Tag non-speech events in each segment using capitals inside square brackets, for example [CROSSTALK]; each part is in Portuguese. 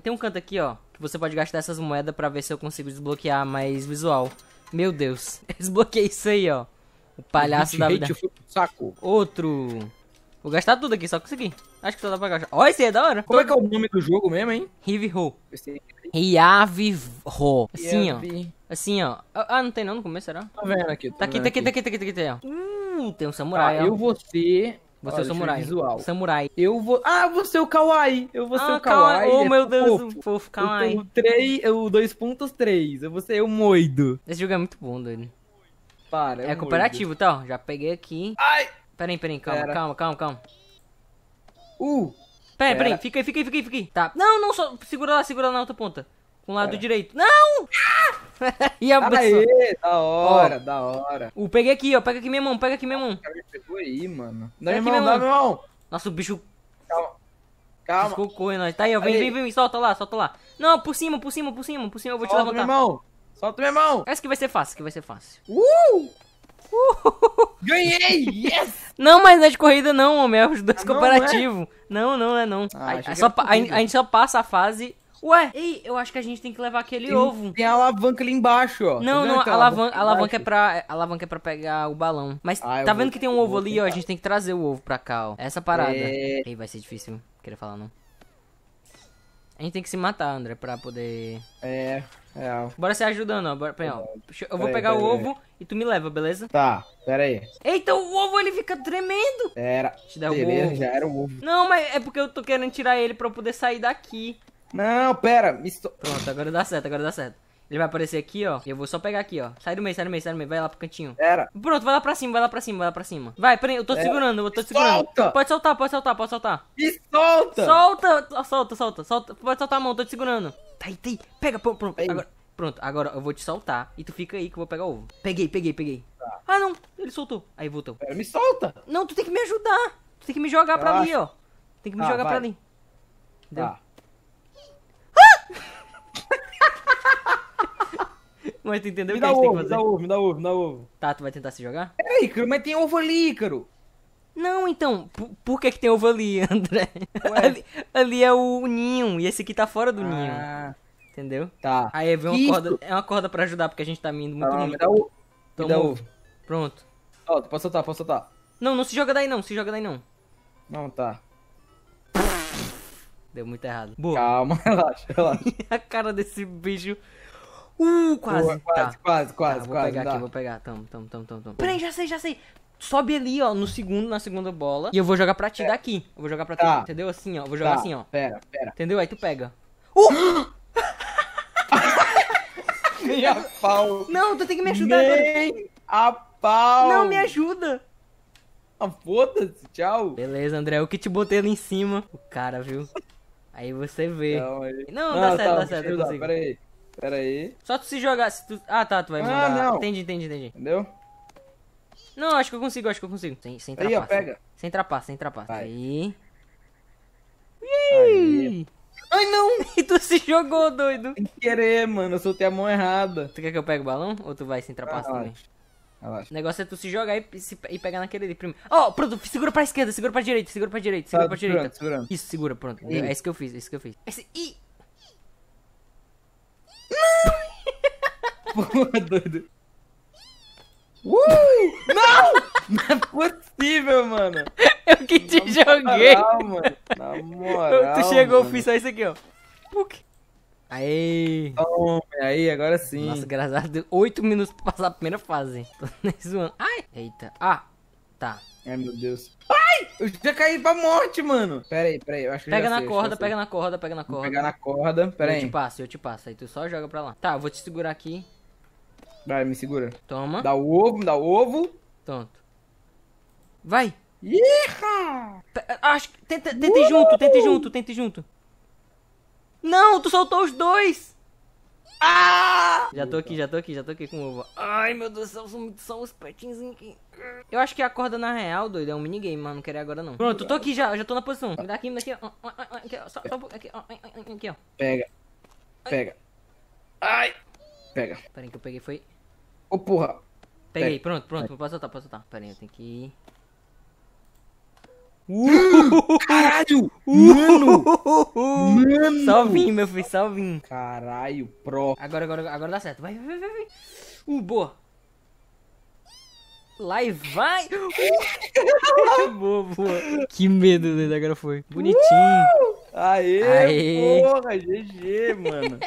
Tem um canto aqui, ó, que você pode gastar essas moedas pra ver se eu consigo desbloquear mais visual. Meu Deus, desbloqueei isso aí, ó. O palhaço o da vida. saco. Outro. Vou gastar tudo aqui, só consegui. Acho que só dá pra gastar. Ó, esse aí é da hora. Como é que é o nome do jogo mesmo, hein? Riviho. Riaviho. Assim, ó. Assim, ó. Ah, não tem não no começo, será? Tá vendo aqui. Tá aqui, tá aqui, tá aqui, tá aqui, tá aqui, ó. Hum, tem um samurai, tá, ó. Eu vou ser você é samurai. Visual. Samurai. Eu vou. Ah, você é o Kawaii! Eu vou ser ah, o Kawaii. Oh, meu é Deus, fofo, fofo Kawaii. O 3, o 2.3. Eu vou ser o Moido. Esse jogo é muito bom, doido. Para. É, é cooperativo, tá? já peguei aqui. Ai! Peraí, peraí, calma, Pera. calma, calma, calma. Uh! Peraí, peraí, pera. fica aí, fica aí, fica aí, fica aí. Tá. Não, não, só. Segura lá, segura lá na outra ponta. Com o lado Pera. direito. Não! Ah! [LAUGHS] e a pessoa... aí, da hora, ó, da hora. O, peguei aqui, ó. Pega aqui minha mão, pega aqui minha mão. O pegou aí, mano. Pega minha mão, dá minha mão. Nossa, o bicho... Calma. Calma. Ficou correndo. Tá aí, ó. Vem, vem, vem. Solta lá, solta lá. Não, por cima, por cima, por cima. Por cima eu vou solta te levantar. Solta minha mão. Solta minha mão. Essa que vai ser fácil, que vai ser fácil. Uh! uh! Ganhei! [LAUGHS] Yes! Não, mas não é de corrida não, homem. É os dois ah, Não, é? não, não é não. Ah, a, só, a, a, gente só passa a fase Ué, ei, eu acho que a gente tem que levar aquele tem, ovo. Tem a alavanca ali embaixo, ó. Não, tá não, a alavanca, a alavanca é pra. alavanca é pra pegar o balão. Mas ah, tá vendo vou, que tem um ovo ali, tentar. ó? A gente tem que trazer o ovo pra cá, ó. Essa parada. É... Ei, vai ser difícil Queria falar, não. A gente tem que se matar, André, pra poder. É, é. Bora se ajudando, ó. Bora, pera, ó. Eu vou pegar aí, o ovo e tu me leva, beleza? Tá, pera aí. Eita, o ovo ele fica tremendo. Era. Te beleza, o ovo. já era o ovo. Não, mas é porque eu tô querendo tirar ele pra eu poder sair daqui. Não, pera. Estou... Pronto, agora dá certo, agora dá certo. Ele vai aparecer aqui, ó. Eu vou só pegar aqui, ó. Sai do meio, sai do meio, sai do meio. Vai lá pro cantinho. Era. Pronto, vai lá pra cima, vai lá pra cima, vai lá pra cima. Vai, peraí, eu tô te é. segurando, eu tô te segurando. Solta! Pode soltar, pode soltar, pode soltar. Me solta! Solta! Solta, solta, solta. Pode soltar a mão, tô te segurando. Tá aí, tá aí. Pega, pronto, pronto. Aí. Agora, pronto, agora eu vou te soltar. E tu fica aí que eu vou pegar o ovo. Peguei, peguei, peguei. Tá. Ah, não. Ele soltou. Aí voltou. Pera, me solta! Não, tu tem que me ajudar. Tu tem que me jogar tá. pra ali, ó. Tem que me ah, jogar vai. pra ali. Tá. Mas tu entendeu me o que a gente ovo, tem que fazer? Me dá ovo, me dá ovo, me dá ovo. Tá, tu vai tentar se jogar? Peraí, Ícaro, mas tem ovo ali, Ícaro. Não, então, por, que que tem ovo ali, [LAUGHS] André? ali, ali, é o ninho, e esse aqui tá fora do ah. ninho. Entendeu? Tá. Aí vem uma corda, é uma corda pra ajudar, porque a gente tá indo muito ah, Me dá ovo. me dá ovo. ovo. Pronto. Ó, oh, posso soltar, posso soltar. Não, não se joga daí não, se joga daí não. Não, tá. Deu muito errado. Boa. Calma, [LAUGHS] relaxa, relaxa. [LAUGHS] a cara desse bicho. Uh, quase. quase, tá. quase, quase, tá, quase. Vou pegar dá. aqui, vou pegar. Tamo, tamo, tamo, tamo, tamo. Peraí, já sei, já sei. Sobe ali, ó, no segundo, na segunda bola. E eu vou jogar pra ti é. daqui. Eu vou jogar pra tá. ti, entendeu? Assim, ó. Vou jogar tá. assim, ó. Pera, pera. Entendeu? Aí tu pega. Uh! [LAUGHS] Nem a pau. Não, tu tem que me ajudar Nem agora. a pau. Não, me ajuda. Ah, foda-se, tchau. Beleza, André, eu que te botei ali em cima. O cara, viu? Aí você vê. Não, aí. não, não dá certo, tá, dá certo, eu consigo. aí. Pera aí. Só tu se jogar, se tu... Ah, tá, tu vai ah, mandar. Ah, não. Entendi, entendi, entendi. Entendeu? Não, acho que eu consigo, acho que eu consigo. Sem, sem Aí, ó, pega. Sem trapar, sem trapaça. Aí. aí. Ai, não! e [LAUGHS] tu se jogou, doido. Sem querer, mano. Eu soltei a mão errada. Tu quer que eu pegue o balão? Ou tu vai sem trapar ah, também? Relaxa. O negócio é tu se jogar e, se, e pegar naquele ali primeiro. Ó, oh, pronto, segura pra esquerda, segura pra direita, segura pra direita, segura tá, pra direita. Segurando, Isso, segura, pronto. É isso que eu fiz, é isso que eu fiz. Esse... Ih! porra, tipo, [LAUGHS] doido. Uh! Não! Não é possível, mano. Eu que te Na joguei. Moral, mano. Na [LAUGHS] moral. Tu chegou, mano. fiz só isso aqui, ó. Puc. Aí. aí, agora sim. Nossa, graças deu Oito minutos pra passar a primeira fase. Tô [LAUGHS] nem zoando. Ai! Eita. Ah, tá. Ai, meu Deus. Ai! Eu já caí pra morte, mano. Pera aí, pera aí. Eu acho que pega na sei, corda, pega na corda, pega na corda. Pega na corda, pera eu aí. Eu te passo, eu te passo. Aí tu só joga pra lá. Tá, eu vou te segurar aqui. Vai, me segura. Toma. Dá o ovo, dá o ovo. Pronto. Vai. Iha! Tá, acho que. Tenta, tenta junto, tenta junto, tenta junto. Não, tu soltou os dois! Ah! Já tô aqui, já tô aqui, já tô aqui com o ovo. Ai, meu Deus do céu, são, os petinhos aqui. Eu acho que a corda na real, doido, é um minigame, mas não queria agora não. Pronto, tô aqui já, já tô na posição. Me dá aqui, me dá aqui, ó. Aqui, ó, só, um pouco, aqui, ó. Aqui, ó. Pega. Pega. Ai. Pega. aí que eu peguei, foi... Ô, oh, porra. Peguei, é. pronto, pronto. posso soltar, tá, posso soltar. Pera aí, eu tenho que ir. Uh, [LAUGHS] caralho! mano! Mano! Só vim, meu filho, só vim. Caralho, pro. Agora, agora, agora dá certo. Vai, vai, vai, vai. Uh, boa. Lá e vai! Uh. [LAUGHS] boa, boa. Que medo dele, agora foi. Bonitinho. Uh. Aê, Aê, porra, GG, mano.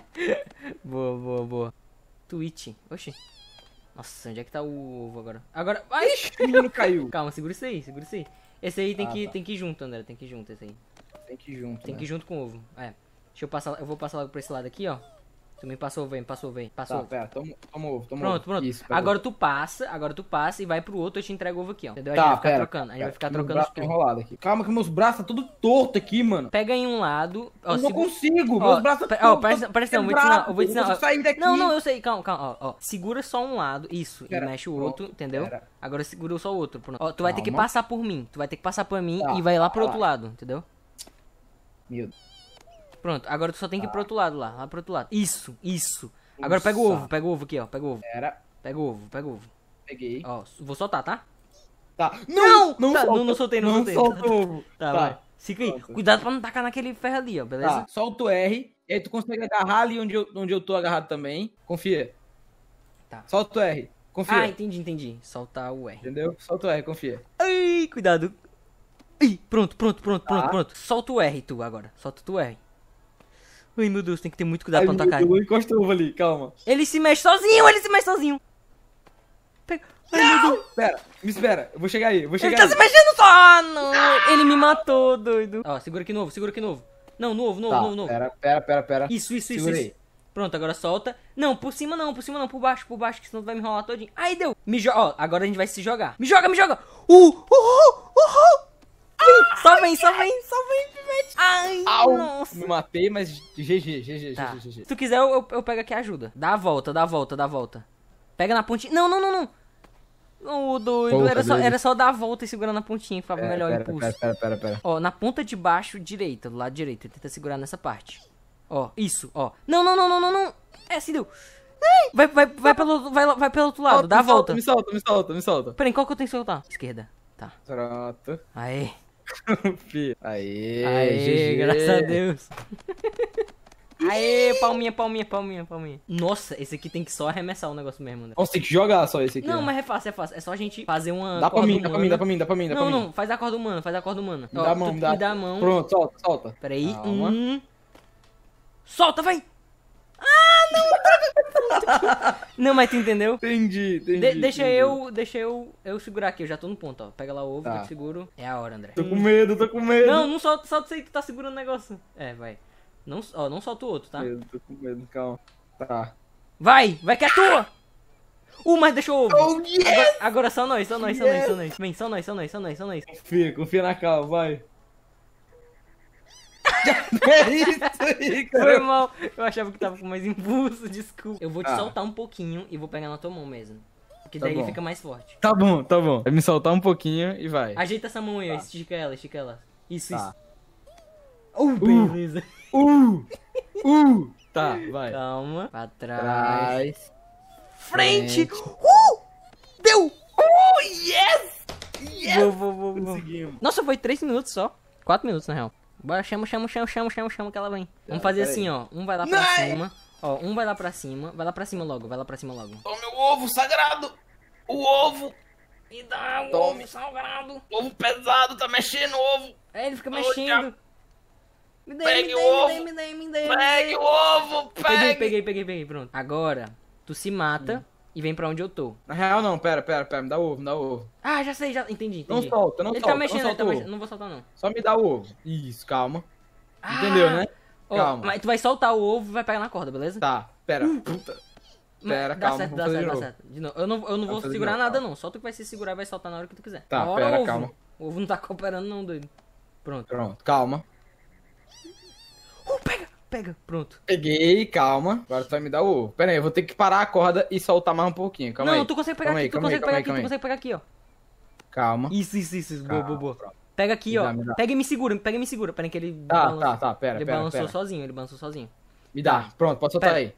[LAUGHS] boa, boa, boa. Twitch. Oxi. Nossa, onde é que tá o ovo agora? Agora. Ai! Ixi, o menino caiu. [LAUGHS] Calma, segura isso aí, segura isso aí. Esse aí tem, ah, que, tá. tem que ir junto, André. Tem que ir junto esse aí. Tem que ir junto. Tem né? que ir junto com o ovo. É. Deixa eu passar. Eu vou passar logo pra esse lado aqui, ó também me passou o vem, passou o vem, passou. Tá, pera, toma, toma ovo, toma Pronto, ovo. pronto. Isso, agora tu passa, agora tu passa e vai pro outro, eu te entrego ovo aqui, ó. Entendeu? Tá, a gente vai ficar pera, trocando, a gente vai ficar trocando os tá enrolado aqui. Calma que meus braços tá tudo torto aqui, mano. Pega em um lado. Ó, eu não consigo, ó, meus braços estão tudo, Ó, presta, presta não, vou te ensinar, eu vou te ensinar. sair daqui. Não, não, eu sei, calma, calma, ó, ó. Segura só um lado, isso, pera, e mexe o outro, entendeu? Pera. Agora segura só o outro, pronto. Ó, tu vai ter que passar por mim, tu vai ter que passar por mim tá, e vai lá pro outro lado, entendeu? Meu Deus. Pronto, agora tu só tem que ir pro ah. outro lado lá, lá pro outro lado. Isso, isso. Agora pega o ovo, pega o ovo aqui, ó, pega o ovo. Pera. Pega o ovo, pega o ovo. Peguei. Ó, vou soltar, tá? Tá. Não! Não, tá, não, não, soltei, não, não soltei. solta o ovo. [LAUGHS] Tá, tá. vai. Fica aí. Cuidado pra não tacar naquele ferro ali, ó, beleza? Tá. Solta o R, e aí tu consegue agarrar ali onde eu, onde eu tô agarrado também. Confia. Tá. Solta o R. Confia. Ah, entendi, entendi. Soltar o R. Entendeu? Solta o R, confia. Ai, cuidado. Ih, pronto, pronto, pronto, pronto, tá. pronto. Solta o R tu agora. Solta o R. Ai, meu Deus, tem que ter muito cuidado Ai, pra não atacar. Eu encosto ovo ali, calma. Ele se mexe sozinho, ele se mexe sozinho. Pega. Ai, não! meu Deus. me espera, eu vou chegar aí, eu vou chegar Ele aí. tá se mexendo só! Ah, não! Ele me matou, doido. Ó, segura aqui novo, segura aqui novo. Não, novo, novo, tá, novo, novo. Pera, pera, pera, pera. Isso, isso, isso, isso. Pronto, agora solta. Não, por cima não, por cima não, por baixo, por baixo, que senão vai me rolar todinho. Ai, deu. Me joga. Ó, agora a gente vai se jogar. Me joga, me joga. Uh, uh, uh, uh. uh vem, só vem, só vem, só vem, pivete. Ai, Au, nossa. Me matei, mas GG, GG, tá. GG, GG. Se tu quiser, eu, eu, eu pego aqui a ajuda. Dá a volta, dá a volta, dá a volta. Pega na pontinha. Não, não, não, não. Ô, doido, era só, era só dar a volta e segurando a pontinha, ficava é, melhor pera, o impulso. Pera, pera, pera, pera. Ó, na ponta de baixo, direita, do lado direito. Tenta segurar nessa parte. Ó, isso, ó. Não, não, não, não, não, não. É, se deu. Vai, vai, vai, pelo, vai, vai pelo outro lado, dá a volta. Solta, me solta, me solta, me solta. Peraí, qual que eu tenho que soltar? Esquerda. Tá. Pronto. Aê. [LAUGHS] Aê, Aê graças a Deus. [LAUGHS] Aê, palminha, palminha, palminha, palminha. Nossa, esse aqui tem que só arremessar o negócio mesmo, né? Nossa, tem que jogar só esse aqui. Não, né? mas é fácil, é fácil. É só a gente fazer uma. Dá pra mim, humana. dá pra mim, dá pra mim, dá pra mim. Dá não, pra não, mim. faz a corda humana, faz a corda humana. Me Ó, dá a mão, me dá. Me dá a mão. Pronto, solta, solta. Peraí. Calma. Solta, vai! não, Não, mas tu entendeu? Entendi, entendi. De deixa entendi. eu, deixa eu, eu segurar aqui, eu já tô no ponto, ó. Pega lá o ovo, tá. eu te seguro. É a hora, André. Tô com medo, tô com medo. Não, não solta, solta aí, tu tá segurando o negócio. É, vai. Não, ó, não solta o outro, tá? Medo, tô com medo, calma. Tá. Vai, vai que é tua! Uh, mas deixou ovo. Oh, yes! agora, agora só nós, só nós, yes! só nós, só nós. Vem, só nós, só nós, só nós, só nós. Confia, confia na calma, vai. [LAUGHS] é isso aí, cara. Foi mal. Eu achava que tava com mais impulso, desculpa. Eu vou te ah. soltar um pouquinho e vou pegar na tua mão mesmo. Porque tá daí bom. fica mais forte. Tá bom, tá bom. Vai me soltar um pouquinho e vai. Ajeita essa mão aí, tá. estica ela, estica ela. Isso, tá. isso. Uh, uh beleza. Uh, uh. Tá, vai. Calma. Pra trás. Frente. Frente. Uh! Deu! Uh, yes! Yes! Vou, vou, vou, Nossa, foi 3 minutos só. 4 minutos, na real. Bora, chama, chama, chama, chama, chama, chama que ela vem. Tá, Vamos fazer assim, ó. Um vai lá pra Não. É! cima. Ó, um vai lá pra cima. Vai lá pra cima logo, vai lá pra cima logo. Ó, meu ovo sagrado! O ovo! Me dá o Tome. ovo sagrado! O ovo pesado, tá mexendo o ovo! É, ele fica mexendo. Me dê, pegue me dê, o ovo. me dê, me dê, me dê. Pegue o ovo, pegue! Peguei, peguei, peguei, peguei, pronto. Agora, tu se mata. Hum e vem pra onde eu tô. Na real, não, pera, pera, pera, me dá ovo, me dá ovo. Ah, já sei, já entendi. entendi. Não solta, não ele tá solta. Tá mexendo, não solta ele tá mexendo, não vou soltar, não. Só me dá o ovo. Isso, calma. Ah, Entendeu, né? Ó, calma. Mas tu vai soltar o ovo e vai pegar na corda, beleza? Tá, pera. Hum. Puta. Hum, pera, dá calma, certo, dá certo, dá certo. De novo. Eu não, eu não vou, segurar novo, nada, calma. não. solta o que vai se segurar e vai soltar na hora que tu quiser. Tá, hora, é pera, ovo. calma. O ovo não tá cooperando, não, doido. Pronto. Pronto, calma pega. Pronto. Peguei, calma. Agora tu vai me dar o. Pera aí, eu vou ter que parar a corda e soltar mais um pouquinho. Calma não, aí. Não, tu consegue pegar calma aqui, aí, tu consegue aí, pegar aqui, tu consegue pegar aqui, ó. Calma. Isso, isso, isso. Calma, boa, boa, boa. Pronto. Pega aqui, me ó. Dá, dá. Pega e me segura, pega e me segura. Pera que ele. Tá, tá balançou. tá, tá. Pera, ele pera, balançou pera. sozinho, ele balançou sozinho. Me dá, pronto, pode soltar pera. aí.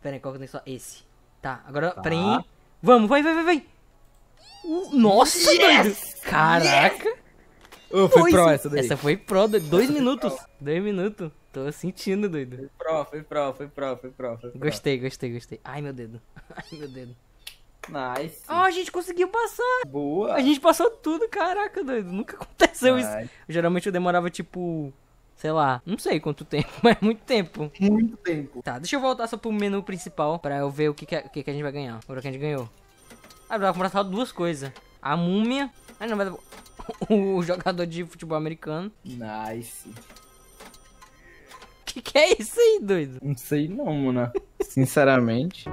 Pera aí, qual que eu tenho só? Esse. Tá, agora, tá. pera aí. Vamos, vai, vai, vai, vai. Uh, nossa, yes! Caraca. Yes! Uh, foi, foi pro essa daí. Essa foi pro, dois minutos. dois minutos. Tô sentindo, doido. Foi pro, foi pro, foi pro, foi pro. Foi Gostei, gostei, gostei. Ai, meu dedo. [LAUGHS] Ai, meu dedo. Nice. Ó, oh, ah, a gente conseguiu passar. Boa. A gente passou tudo, caraca, doido. Nunca aconteceu nice. isso. Geralmente eu demorava, tipo, sei lá, não sei quanto tempo, [LAUGHS] mas muito tempo. Muito tempo. Tá, deixa eu voltar só pro menu principal pra eu ver o que, que, é, o que, que a gente vai ganhar. O que a gente ganhou. Ah, vai comprar só duas coisas. A múmia. Ah, não, vai. [LAUGHS] O jogador de futebol americano. Nice que, é isso aí, doido? Não sei não, mano. Sinceramente.